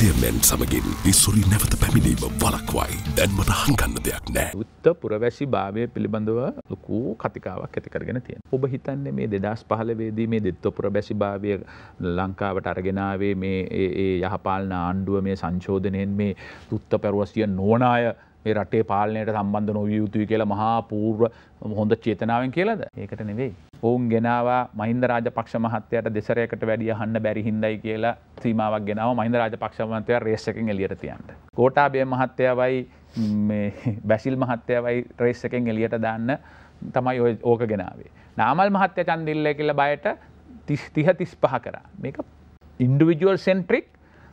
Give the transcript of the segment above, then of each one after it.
අධ්‍යයනයන් සමගින් ඉස්සුරි නැවත පැමිණීම වලක්වයි දැන්මට හංගන්න දෙයක් නෑ. උත්ත පුරවැසි භාවය පිළිබඳව ලොකූ කතිකාවක් ඇතිකරගෙන තියෙන. ඔබ හිතන්නේ මේ දෙදස් පහලවේදී මේ දෙත්ත පුරබැසි භාවය ලංකාවට අරගෙනාවේ මේ යහපාලන ආණ්ඩුව මේ සංශෝධනයෙන් මේ තුත්ත පැරුවසිය නෝනාය මේ රටේ පාලනයට සම්බන්ධ නොවියයුතුයි කියලා මහා පූර්ව හොඳ චේතනාවෙන් කියලද ඒකට නෙවෙයි. ඔවුන් ගෙනවා මහින්ද රාජ පක්ෂ මහත්තයට දෙසරයකට වැඩිය හන්න බැරි හින්දයි කියලා සීමාවක් ගෙනාව මහින්ද රාජ පක්ෂමන්තය රේසකෙන් එලියට තියන්ට. කෝටාබය මහත්තයවයි බැසිල් මහත්තයවයි ට්‍රේස්සකෙන් එලියට දාන්න තමයි ඕක ගෙනාවේ. නාමල් මහත්‍ය චන්දිල්ල කියල බයට තිහ තිස් පහ කර මේක ඉන්ඩවිජුවල් සෙන්ට්‍රික්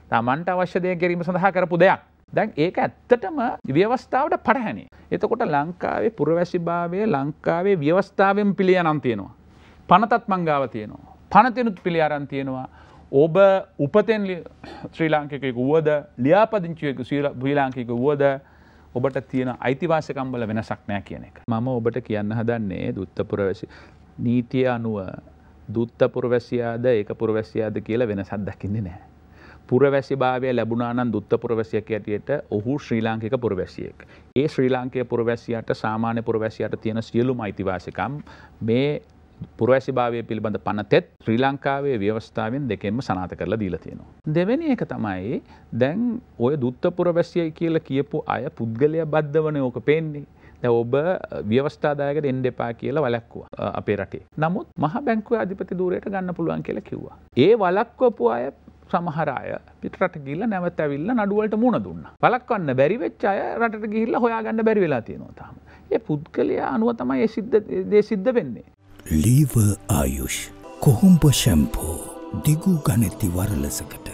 තමන්ට අවශ්‍යදය කිරීම සඳහා කරපු දෙයක්. දැන් ඒක ඇත්තටම ව්‍යවස්ථාවට පටහැනේ. එතකොට ලංකාවේ පුරවැසිභාවය ලංකාවේ ව්‍යවස්ථාවෙන් පිළියනම් තියෙනවා. පනතත් මංගාව තියෙනවා. පනතිනුත් පිළියාරන් තියෙනවා. ඔබ උපතෙන් ශ්‍රී ලාංකිකයක වුවද ලියාපදිංචියක ශ්‍රී ලාංකික වුවද ඔබට තියෙන අයිතිවාසකම්බල වෙනසක් නෑ කියන එක. මම ඔබට කියන්න හදන්නේ දුත්තපුරවැසි නීතිය අනුව දුත්තපුරවැසියාද ඒක පුරවැසියාද කියලා වෙනසක් දකින්නේ නෑ. පුරවැසිභාවය ලැබුණානන් දුත්ත පුරවැසියක ඇටියට ඔහු ශ්‍රී ලාංකික පුරවැසියෙක්. ඒ ශ්‍රී ලාංකය පුරවැසියට සාමාන්‍ය පුරවැසියට තියෙන සියලුම අයිතිවාසිකම් මේ පුරවැසිභාවය පිළිබඳ පනතෙත් ශ්‍රී ලංකාවේ ව්‍යවස්ථාවෙන් දෙකෙන්ම සනාත කරලා දීලා තියෙනවා. දෙවැනි එක තමයි දැන් ඔය දුත්ත පුරවැසියයි කියලා කියපු අය පුද්ගලය බද්ධවන ඕක පෙන්නේ. දැ ඔබ ව්‍යවස්ථාදායකට එන් දෙපා කියලා වලක්වා අපේ රටේ. නමුත් මහ බැංකුව අධිපති දූරයට ගන්න පුළුවන් කියලා කිව්වා. ඒ වලක්වපු අය සමහර අය පිටරට ගිල්ල නැවත ඇවිල්ල නඩුවලට මුණ දුන්න. පලක්වන්න බැරිවෙච් අය රට ගිල්ල හොයාගන්න බැරි වෙලා තියෙනවතාම. ඒ පුද්ගලයා අනුව තමයි දේ සිද්ධ වෙන්නේ. ලීව ආයුෂ් කොහොම්ප ශැම්පෝ දිගු ගනැති වරලසකට.